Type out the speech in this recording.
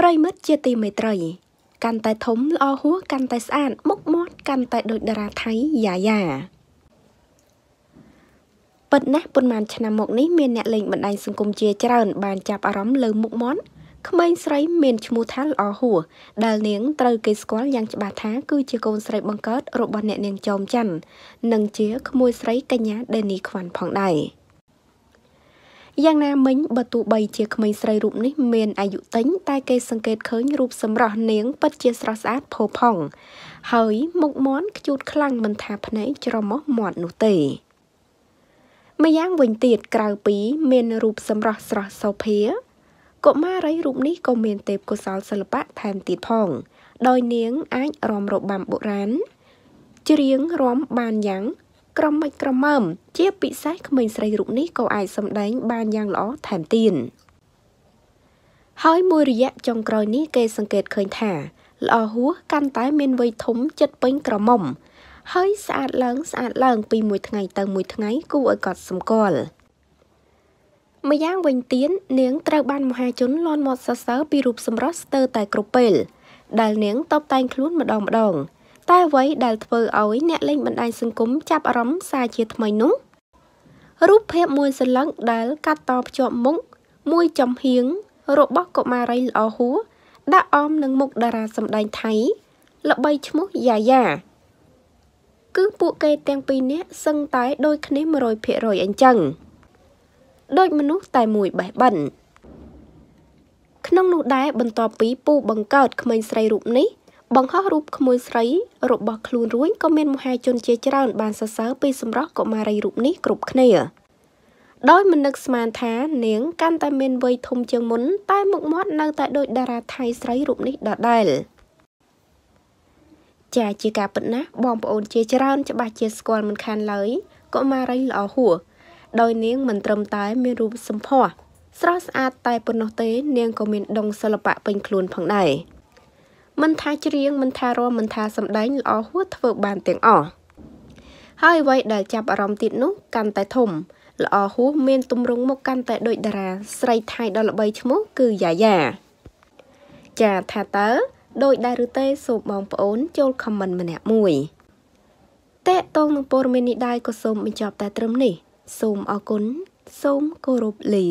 ប្រិមិត្តជាទីមេត្រី កាន់តែធំល្អហួសកាន់តែស្អាតមុខមាត់កាន់តែដូចតារាថៃយ៉ាយ៉ាប៉ុន្តែប៉ុន្មានឆ្នាំមកនេះមានអ្នកលេងបណ្ដាញសង្គមជាច្រើនបាន ចាប់អារម្មណ៍លើមុខមាត់ក្មេងស្រីមានឈ្មោះថាល្អហួសដែលនាងត្រូវគេស្គាល់យ៉ាងច្បាស់ថាគឺជាកូនស្រីបង្កើតរបស់អ្នក នាងចោមច័ន្ទនិងជាក្មួយស្រីកញ្ញាដេនីខ្វាន់ផងដែរ។យ៉ាងណាមិញបើទោះបីជាក្មេងស្រីរូបនេះ មានអាយុតិញតែគេសង្កេតឃើញរូបសម្រស់នាងពិតជាស្រស់ស្អាតផូរផង់ហើយមុខមាត់ខ្ជូតខ្លាំងមិនថាភ្នែកច្រមុះមាត់នោះទេម្យ៉ាងវិញទៀតក្រៅពី មានរូបសម្រស់ស្រស់សោភាកុមារីរូបនេះក៏មានទេពកោសលសិល្បៈថែមទៀតផងដោយនាង អាចរាំរបាំបុរាណច្រៀងរាំបានយ៉ាងក្រមិចក្រមើមជាពិសេសក្មេងស្រីរូបនេះក៏អាចសម្ដែង បានយ៉ាងល្អថែមទៀតហើយមួយរយៈចុងក្រោយនេះគេសង្កេតឃើញថាល្អហួសកាន់តែមានវ័យធំចិត្តពេញក្រមុំហើយស្អាតឡើងស្អាតឡើងពីមួយថ្ងៃ ទៅមួយថ្ងៃគួរឲ្យកត់សម្គាល់ម្យ៉ាងវិញទៀតនាងត្រូវបានមហាជនលន់មាត់សរសើរពីរូបសម្រស់ស្ទើរតែគ្រប់ពេលដែលនាងតបតែងខ្លួនម្ដងម្ដងតែអ្វីដែលធ្វើឲ្យអ្នកលេងបណ្ដាញសង្គមចាប់អារម្មណ៍សារជាថ្មីនោះរូបភាពមួយសន្លឹកដែល កាត់តភ្ជាប់មុខមួយចំហៀងរបស់កុមារីល្អហួរដាក់អមនឹងមុខតារាសម្ដែងថៃល្បីឈ្មោះយ៉ាយ៉ាគឺពួកគេទាំងពីរនាក់សឹងតែដូចគ្នា100%អញ្ចឹងដូចមនុស្សតែមួយបេះបិណ្ឌក្នុងនោះដែរបន្ទាប់ពីពូបង្កើតក្មេងស្រីរូបនេះបង្ហោះរូបក្មួយស្រីរបស់ខ្លួនរួចក៏មានមហាជនជាច្រើនបានសរសើរពីសម្រស់កុមារីរូបនេះគ្រប់គ្នា ដោយមិននឹកស្មានថានាងកាន់តែមានវ័យធំជាងមុនតែមុខមាត់នៅតែដូចតារាថៃស្រីរូបនេះដដែលចាជាការពិតណាស់បងប្អូនជាច្រើនច្បាស់ជាស្គាល់មិនខានឡើយកុមារីល្អហួសដោយនាងមិនត្រឹមតែមានរូបសម្ផស្សស្រស់ស្អាតតែប៉ុណ្ណោះទេ នាងក៏មានដងសិល្បៈពេញខ្លួនផងដែរមិនថាច្រៀងមិនថារាំមិនថាសម្ដែងល្អហួសធ្វើបានទាំងអស់ហើយអ្វីដែលចាប់អារម្មណ៍ទៀតនោះកាន់តែធំល្អហួសមានទម្រង់មុខកាន់តែដូចតារាស្រីថៃដ៏ល្បីឈ្មោះគឺយ៉ាយ៉ាចាថាតើដោយដែរឬទេសូមបងប្អូនចូលខមមិនម្នាក់មួយតេតងនឹងព័ត៌មាននេះដែរក៏សូមបញ្ចប់តែត្រឹមនេះ សូមអរគុណសូមគោរពលា